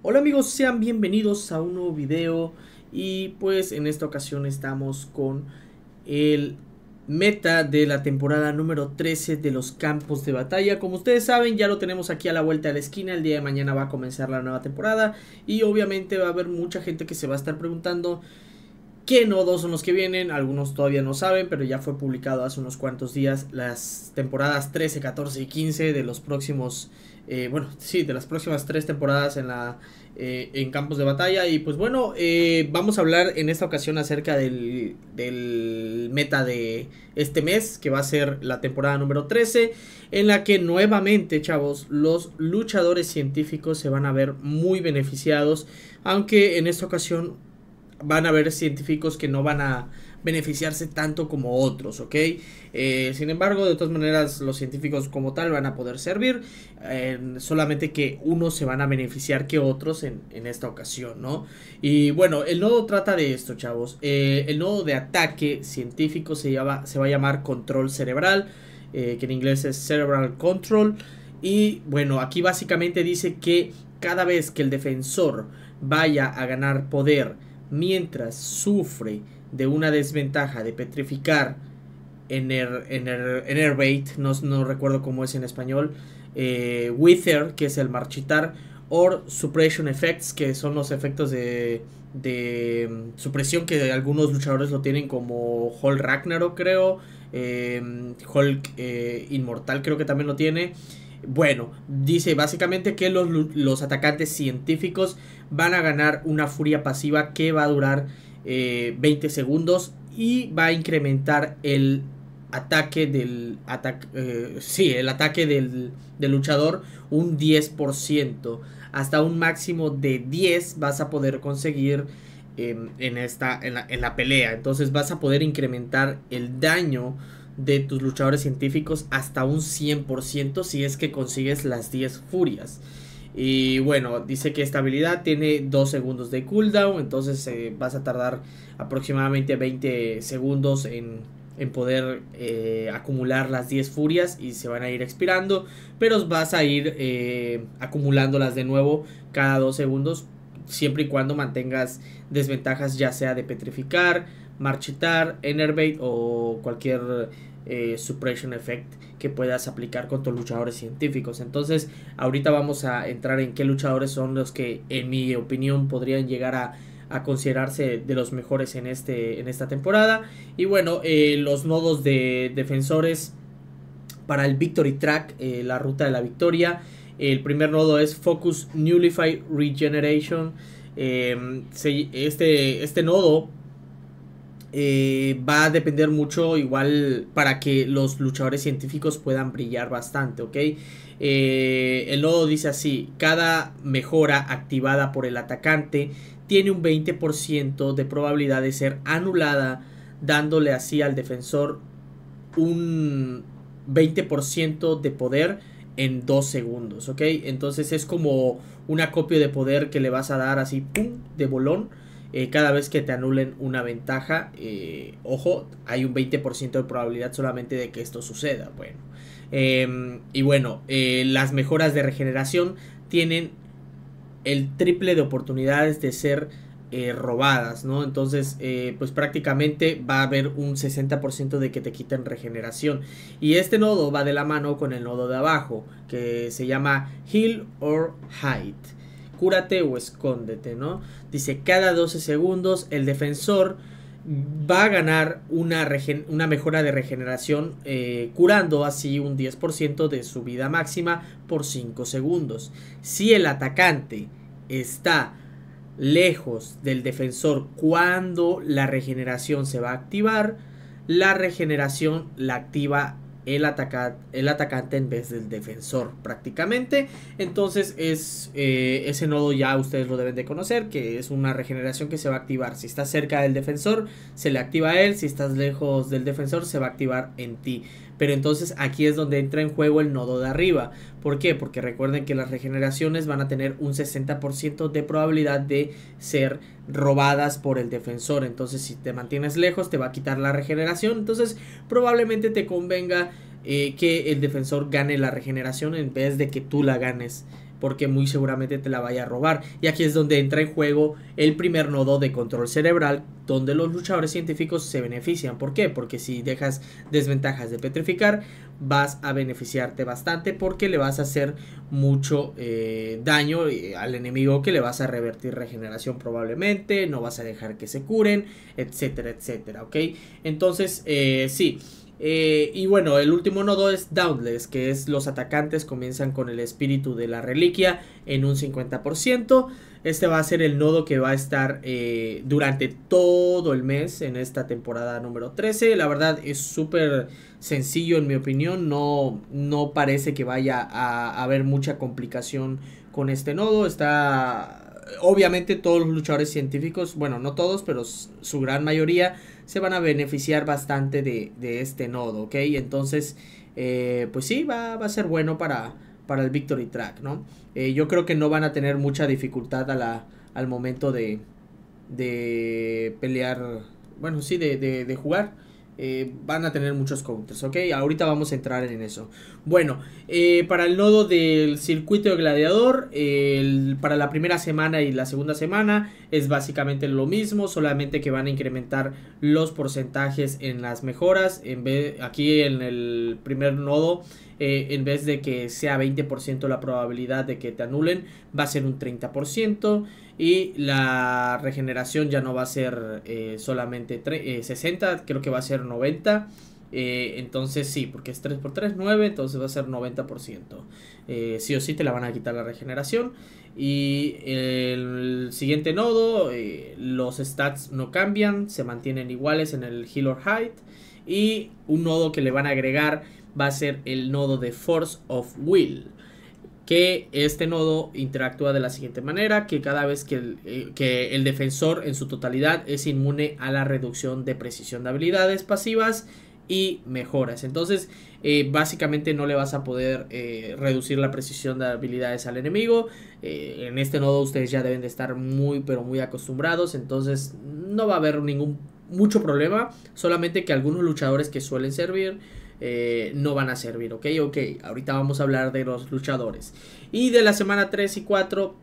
Hola amigos, sean bienvenidos a un nuevo video y pues en esta ocasión estamos con el meta de la temporada número 13 de los campos de batalla. Como ustedes saben, ya lo tenemos aquí a la vuelta de la esquina. El día de mañana va a comenzar la nueva temporada y obviamente va a haber mucha gente que se va a estar preguntando qué nodos son los que vienen, algunos todavía no saben, pero ya fue publicado hace unos cuantos días las temporadas 13, 14 y 15 de los próximos, eh, bueno, sí, de las próximas tres temporadas en la... Eh, en campos de batalla y pues bueno eh, vamos a hablar en esta ocasión acerca del, del meta de este mes que va a ser la temporada número 13 en la que nuevamente chavos los luchadores científicos se van a ver muy beneficiados aunque en esta ocasión van a haber científicos que no van a beneficiarse tanto como otros, ¿ok? Eh, sin embargo, de todas maneras, los científicos como tal van a poder servir, eh, solamente que unos se van a beneficiar que otros en, esta ocasión, ¿no? Y bueno, el nodo trata de esto, chavos. Eh, el nodo de ataque científico se, llama, se va a llamar control cerebral, que en inglés es cerebral control. Y bueno, aquí básicamente dice que cada vez que el defensor vaya a ganar poder, mientras sufre de una desventaja de petrificar en el, en el, en no, recuerdo cómo es en español, eh, wither, que es el marchitar, or suppression effects, que son los efectos de, de mm, supresión que algunos luchadores lo tienen como Hall Ragnarok, creo, em, eh, Hulk Inmortal creo que también lo tiene. Bueno, dice básicamente que los, los atacantes científicos van a ganar una furia pasiva que va a durar 20 eh, segundos y va a incrementar el ataque del ataque eh, el ataque del, luchador un 10% hasta un máximo de 10 vas a poder conseguir em, en, esta en la, en la pelea entonces vas a poder incrementar el daño de tus luchadores científicos hasta un 100% si es que consigues las 10 furias y bueno, dice que esta habilidad tiene 2 segundos de cooldown, entonces eh, vas a tardar aproximadamente 20 segundos en, poder eh, acumular las 10 furias y se van a ir expirando, pero vas a ir eh, acumulándolas de nuevo cada 2 segundos, siempre y cuando mantengas desventajas ya sea de petrificar, marchitar, enervate o cualquier eh, suppression effect que puedas aplicar con tus luchadores científicos. Entonces, ahorita vamos a entrar en qué luchadores son los que, en mi opinión, podrían llegar a, considerarse de los mejores en, este, en esta temporada. Y bueno, eh, los nodos de defensores para el Victory Track, eh, la ruta de la victoria. El primer nodo es Focus nullify Regeneration. Em, este, este nodo eh, va a depender mucho igual para que los luchadores científicos puedan brillar bastante, ¿ok? Eh, el nodo dice así, cada mejora activada por el atacante tiene un 20% de probabilidad de ser anulada, dándole así al defensor un 20% de poder en 2 segundos, ¿ok? Entonces es como un acopio de poder que le vas a dar así, ¡pum!, de bolón eh, cada vez que te anulen una ventaja, eh, ojo, hay un 20% de probabilidad solamente de que esto suceda. Bueno, em, y bueno, eh, las mejoras de regeneración tienen el triple de oportunidades de ser robadas, ¿no? Entonces, pues prácticamente va a haber un 60% de que te quiten regeneración. Y este nodo va de la mano con el nodo de abajo, que se llama Hill or Hide cúrate o escóndete, ¿no? Dice, cada 12 segundos el defensor va a ganar una, mejora de regeneración eh, curando así un 10% de su vida máxima por 5 segundos. Si el atacante está lejos del defensor cuando la regeneración se va a activar, la regeneración la activa el, el atacante en vez del defensor prácticamente. Entonces es, eh, ese nodo ya ustedes lo deben de conocer, que es una regeneración que se va a activar. Si estás cerca del defensor, se le activa a él. Si estás lejos del defensor, se va a activar en ti. Pero entonces aquí es donde entra en juego el nodo de arriba. ¿Por qué? Porque recuerden que las regeneraciones van a tener un 60% de probabilidad de ser robadas por el defensor. Entonces si te mantienes lejos te va a quitar la regeneración. Entonces probablemente te convenga eh, que el defensor gane la regeneración en vez de que tú la ganes porque muy seguramente te la vaya a robar. Y aquí es donde entra en juego el primer nodo de control cerebral, donde los luchadores científicos se benefician. ¿Por qué? Porque si dejas desventajas de petrificar, vas a beneficiarte bastante porque le vas a hacer mucho eh, daño eh, al enemigo que le vas a revertir regeneración probablemente, no vas a dejar que se curen, etcétera, etcétera, ¿ok? Entonces, eh, sí. Eh, y bueno, el último nodo es Downless que es los atacantes comienzan con el espíritu de la reliquia en un 50%. Este va a ser el nodo que va a estar eh, durante todo el mes en esta temporada número 13. La verdad es súper sencillo en mi opinión, no, no parece que vaya a, a haber mucha complicación con este nodo. Está obviamente todos los luchadores científicos, bueno, no todos, pero su gran mayoría se van a beneficiar bastante de, este nodo, ¿ok? Entonces, eh, pues sí, va, a ser bueno para, para el Victory Track, ¿no? Eh, yo creo que no van a tener mucha dificultad a la, al momento de, pelear, bueno, sí, de, de, jugar. Eh, van a tener muchos counters, ¿ok? Ahorita vamos a entrar en eso. Bueno, para el nodo del circuito de gladiador, para la primera semana y la segunda semana, es básicamente lo mismo, solamente que van a incrementar los porcentajes en las mejoras. En vez, aquí en el primer nodo, eh, en vez de que sea 20% la probabilidad de que te anulen, va a ser un 30%. Y la regeneración ya no va a ser eh, solamente 60, eh, creo que va a ser 90. Eh, entonces sí, porque es 3 x 3, 9, entonces va a ser 90%. Eh, sí o sí te la van a quitar la regeneración. Y el siguiente nodo, eh, los stats no cambian, se mantienen iguales en el Healer Height Y un nodo que le van a agregar va a ser el nodo de Force of Will. Que este nodo interactúa de la siguiente manera, que cada vez que que el defensor en su totalidad es inmune a la reducción de precisión de habilidades pasivas, y mejoras. Entonces, eh, básicamente no le vas a poder eh, reducir la precisión de habilidades al enemigo. Eh, en este nodo ustedes ya deben de estar muy, pero muy acostumbrados. Entonces, no va a haber ningún mucho problema. Solamente que algunos luchadores que suelen servir. no van a servir, ok, ok, ahorita vamos a hablar de los luchadores. Y de la semana 3 y 4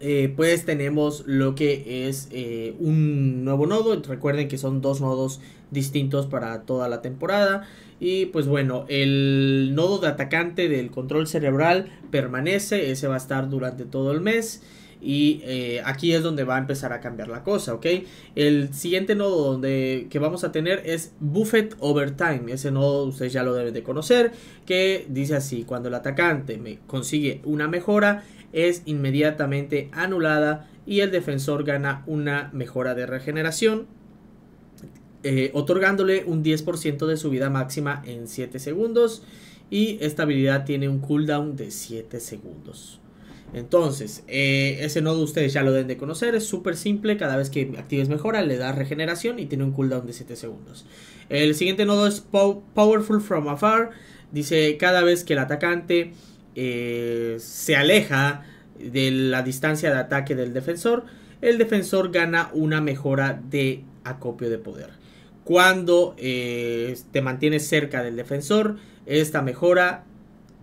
eh, pues tenemos lo que es eh, un nuevo nodo. Recuerden que son dos nodos distintos para toda la temporada. Y pues bueno, el nodo de atacante del control cerebral permanece. Ese va a estar durante todo el mes. Y eh, aquí es donde va a empezar a cambiar la cosa, ¿ok? El siguiente nodo donde, que vamos a tener es Buffet Overtime. Ese nodo ustedes ya lo deben de conocer, que dice así, cuando el atacante me consigue una mejora, es inmediatamente anulada y el defensor gana una mejora de regeneración eh, otorgándole un 10% de su vida máxima en 7 segundos y esta habilidad tiene un cooldown de 7 segundos. Entonces, eh, ese nodo ustedes ya lo deben de conocer, es súper simple, cada vez que actives mejora le da regeneración y tiene un cooldown de 7 segundos. El siguiente nodo es Powerful From Afar, dice cada vez que el atacante eh, se aleja de la distancia de ataque del defensor, el defensor gana una mejora de acopio de poder. Cuando eh, te mantienes cerca del defensor, esta mejora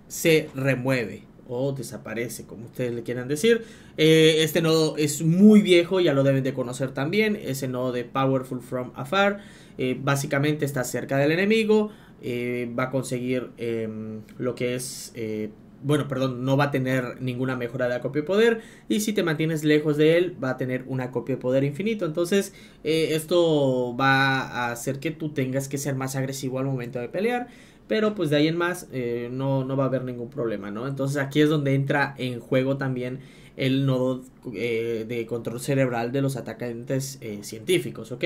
se remueve o desaparece, como ustedes le quieran decir. Eh, este nodo es muy viejo, ya lo deben de conocer también, ese nodo de Powerful From Afar. Eh, básicamente está cerca del enemigo, eh, va a conseguir em, lo que es... bueno, perdón, no va a tener ninguna mejora de acopio de poder. Y si te mantienes lejos de él, va a tener un acopio de poder infinito. Entonces, esto va a hacer que tú tengas que ser más agresivo al momento de pelear. Pero pues de ahí en más eh, no, va a haber ningún problema, ¿no? Entonces aquí es donde entra en juego también el nodo eh, de control cerebral de los atacantes eh, científicos, ¿ok?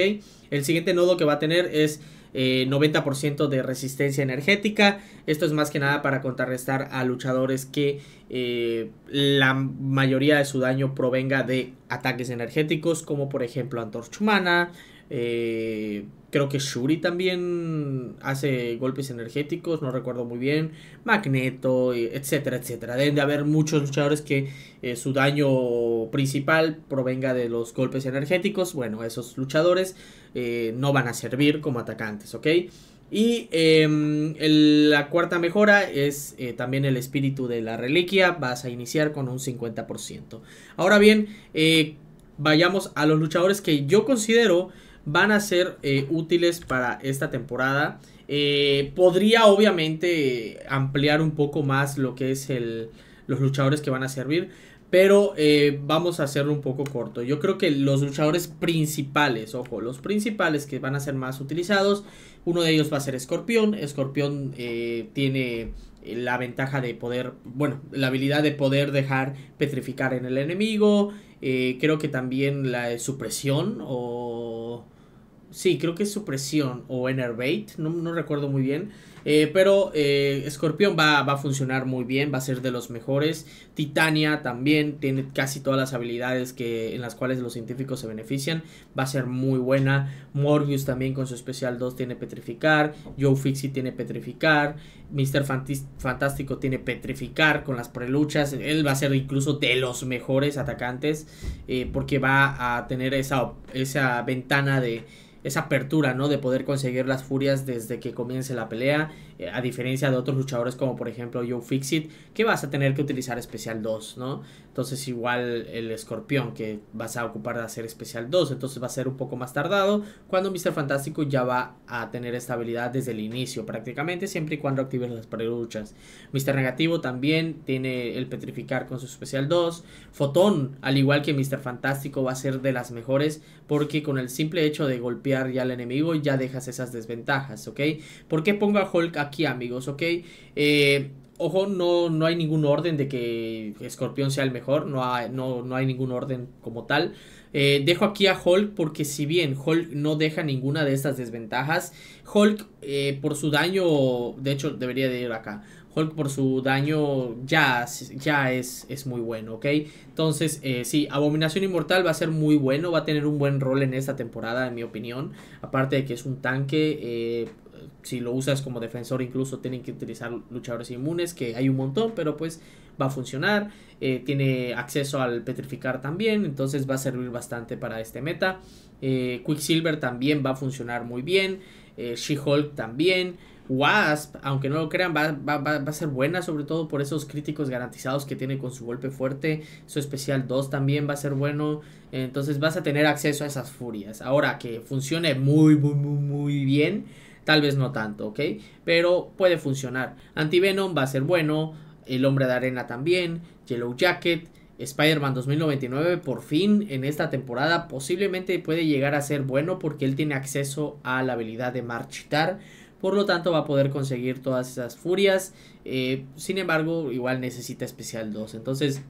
El siguiente nodo que va a tener es 90% eh, de resistencia energética. Esto es más que nada para contrarrestar a luchadores que eh, la mayoría de su daño provenga de ataques energéticos, como por ejemplo Antorchumana eh, creo que Shuri también hace golpes energéticos, no recuerdo muy bien. Magneto, etcétera, etcétera. Deben de haber muchos luchadores que su daño principal provenga de los golpes energéticos. Bueno, esos luchadores eh, no van a servir como atacantes, ¿ok? Y em, la cuarta mejora es eh, también el espíritu de la reliquia. Vas a iniciar con un 50%. Ahora bien, eh, vayamos a los luchadores que yo considero van a ser útiles para esta temporada. podría obviamente ampliar un poco más lo que es el, los luchadores que van a servir. Pero eh, vamos a hacerlo un poco corto. Yo creo que los luchadores principales, ojo, los principales que van a ser más utilizados, uno de ellos va a ser Escorpión. Escorpión eh, tiene eh, la ventaja de poder, bueno, la habilidad de poder dejar petrificar en el enemigo. creo que también la supresión o... Sí, creo que es supresión o enervate, no, recuerdo muy bien. Eh, pero eh, Scorpion va, a funcionar muy bien, va a ser de los mejores. Titania también tiene casi todas las habilidades que, en las cuales los científicos se benefician. Va a ser muy buena. Morbius también con su especial 2 tiene petrificar. Joe Fixie tiene petrificar. Mr. Fantástico tiene petrificar con las preluchas. Él va a ser incluso de los mejores atacantes eh, porque va a tener esa, esa ventana de esa apertura, ¿no? De poder conseguir las furias desde que comience la pelea eh, a diferencia de otros luchadores como por ejemplo Joe Fixit, que vas a tener que utilizar especial 2, ¿no? Entonces igual el escorpión que vas a ocupar de hacer especial 2, entonces va a ser un poco más tardado, cuando Mr. Fantástico ya va a tener esta habilidad desde el inicio prácticamente, siempre y cuando actives las preluchas. Mr. Negativo también tiene el petrificar con su especial 2, Fotón, al igual que Mr. Fantástico, va a ser de las mejores porque con el simple hecho de golpear ya al enemigo ya dejas esas desventajas, ¿ok? ¿Por qué pongo a Hulk a aquí, amigos, ¿ok? Eh, ojo, no, no hay ningún orden de que Escorpión sea el mejor, no hay, no, hay ningún orden como tal. Eh, dejo aquí a Hulk porque si bien Hulk no deja ninguna de estas desventajas, Hulk eh, por su daño, de hecho debería de ir acá, Hulk por su daño ya, ya es, es muy bueno, ¿ok? Entonces, eh, sí, Abominación Inmortal va a ser muy bueno, va a tener un buen rol en esta temporada, en mi opinión. Aparte de que es un tanque, eh, si lo usas como defensor incluso tienen que utilizar luchadores inmunes, que hay un montón, pero pues va a funcionar. Eh, tiene acceso al petrificar también, entonces va a servir bastante para este meta. Quicksilver también va a funcionar muy bien. She-Hulk también. Wasp, aunque no lo crean, va, a ser buena, sobre todo por esos críticos garantizados que tiene con su golpe fuerte. Su especial 2 también va a ser bueno. Entonces vas a tener acceso a esas furias. Ahora que funcione muy, muy, muy, muy bien, tal vez no tanto, ¿ok? Pero puede funcionar. Antivenom va a ser bueno. El hombre de arena también. Yellow Jacket. Spider-Man 2099 por fin en esta temporada posiblemente puede llegar a ser bueno porque él tiene acceso a la habilidad de marchitar por lo tanto va a poder conseguir todas esas furias. Eh, sin embargo, igual necesita especial 2. Entonces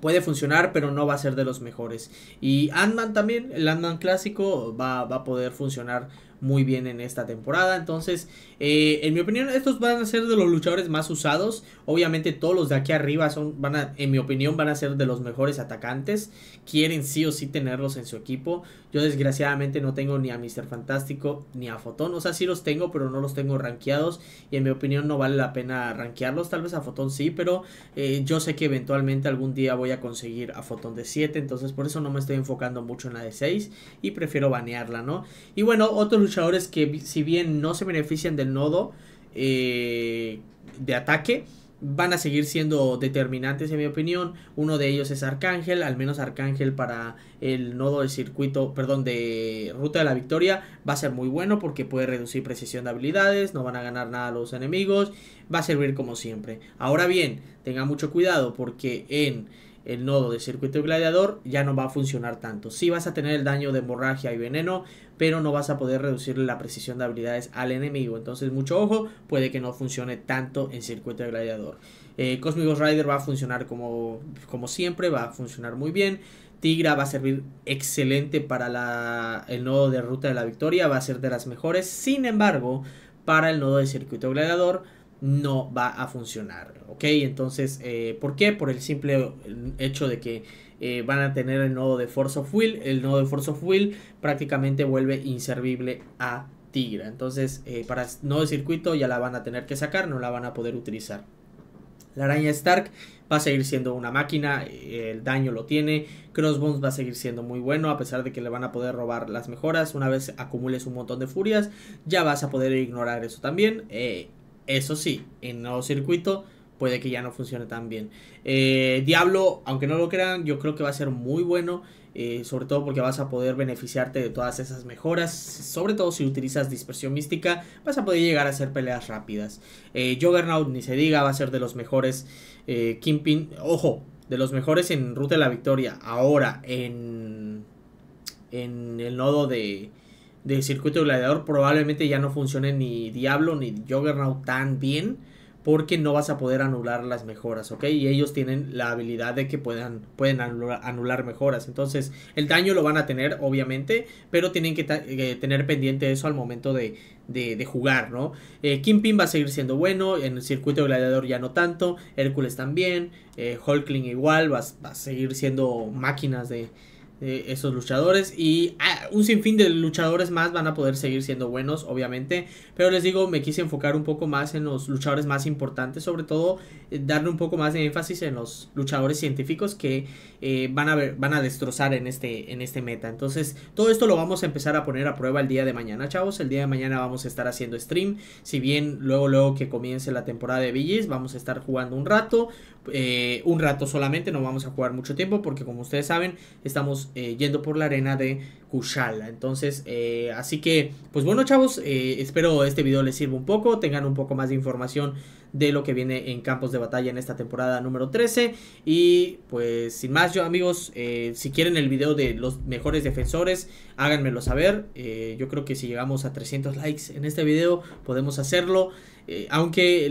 puede funcionar, pero no va a ser de los mejores. Y Ant-Man también, el Ant-Man clásico, va, va, a poder funcionar muy bien en esta temporada. Entonces, eh, en mi opinión, estos van a ser de los luchadores más usados. Obviamente, todos los de aquí arriba son, van a, en mi opinión, van a ser de los mejores atacantes. Quieren sí o sí tenerlos en su equipo. Yo desgraciadamente no tengo ni a Mr. Fantástico ni a Fotón. O sea, sí los tengo, pero no los tengo rankeados. Y en mi opinión no vale la pena rankearlos. Tal vez a Fotón sí, pero eh, yo sé que eventualmente algún día voy a conseguir a Fotón de 7. Entonces, por eso no me estoy enfocando mucho en la de 6. Y prefiero banearla, ¿no? Y bueno, otros luchadores que si bien no se benefician del nodo eh, de ataque, van a seguir siendo determinantes en mi opinión. Uno de ellos es Arcángel, al menos Arcángel para el nodo de circuito, perdón, de Ruta de la Victoria va a ser muy bueno porque puede reducir precisión de habilidades, no van a ganar nada los enemigos, va a servir como siempre. Ahora bien, tenga mucho cuidado porque en el nodo de circuito gladiador ya no va a funcionar tanto. Si vas a tener el daño de hemorragia y veneno, pero no vas a poder reducirle la precisión de habilidades al enemigo. Entonces mucho ojo, puede que no funcione tanto en circuito de gladiador. Eh, Cosmic Rider va a funcionar como, como siempre, va a funcionar muy bien. Tigra va a servir excelente para el nodo de ruta de la victoria, va a ser de las mejores. Sin embargo, para el nodo de circuito gladiador no va a funcionar, ¿ok? Entonces, eh, ¿por qué? Por el simple hecho de que eh, van a tener el nodo de Force of Will, el nodo de Force of Will prácticamente vuelve inservible a Tigra, entonces eh, para para nodo de circuito ya la van a tener que sacar, no la van a poder utilizar. La araña Stark va a seguir siendo una máquina, el daño lo tiene, Crossbones va a seguir siendo muy bueno a pesar de que le van a poder robar las mejoras, una vez acumules un montón de furias ya vas a poder ignorar eso también, eh, eso sí, en nuevo circuito puede que ya no funcione tan bien. Eh, Diablo, aunque no lo crean, yo creo que va a ser muy bueno. Eh, sobre todo porque vas a poder beneficiarte de todas esas mejoras, sobre todo si utilizas dispersión mística, vas a poder llegar a hacer peleas rápidas. Eh, ni se diga, va a ser de los mejores eh, ojo, de los mejores en Ruta de la Victoria, ahora en, en el nodo de, de circuito gladiador, probablemente ya no funcione ni Diablo ni Juggernaut tan bien porque no vas a poder anular las mejoras, ¿ok? Y ellos tienen la habilidad de que puedan, pueden anular, mejoras. Entonces, el daño lo van a tener, obviamente, pero tienen que eh, tener pendiente eso al momento de, de, jugar, ¿no? Eh, Kingpin va a seguir siendo bueno, en el circuito de gladiador ya no tanto, Hércules también, eh, Hulkling igual, va a seguir siendo máquinas de, estos eh, esos luchadores y ah, un sinfín de luchadores más van a poder seguir siendo buenos, obviamente. Pero les digo, me quise enfocar un poco más en los luchadores más importantes, sobre todo eh, darle un poco más de énfasis en los luchadores científicos que eh, van, a van a destrozar en este, en este meta. Entonces, todo esto lo vamos a empezar a poner a prueba el día de mañana, chavos. El día de mañana vamos a estar haciendo stream. Si bien luego, luego que comience la temporada de Villis, vamos a estar jugando un rato. Eh, un rato solamente, no vamos a jugar mucho tiempo porque como ustedes saben estamos eh, yendo por la arena de Kushala. Entonces, eh, así que, pues bueno chavos, espero este video les sirva un poco, tengan un poco más de información de lo que viene en campos de batalla en esta temporada número 13. Y pues sin más yo amigos, eh, si quieren el video de los mejores defensores, háganmelo saber. Eh, yo creo que si llegamos a 300 likes en este video, podemos hacerlo. Eh, aunque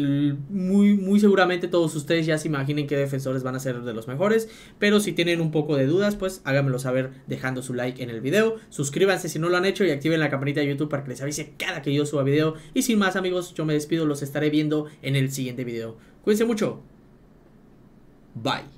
muy, muy seguramente todos ustedes ya se imaginen qué defensores van a ser de los mejores. Pero si tienen un poco de dudas, pues háganmelo saber dejando su like en el video. Suscríbanse si no lo han hecho y activen la campanita de YouTube para que les avise cada que yo suba video. Y sin más amigos, yo me despido, los estaré viendo en el siguiente video. Cuídense mucho. Bye.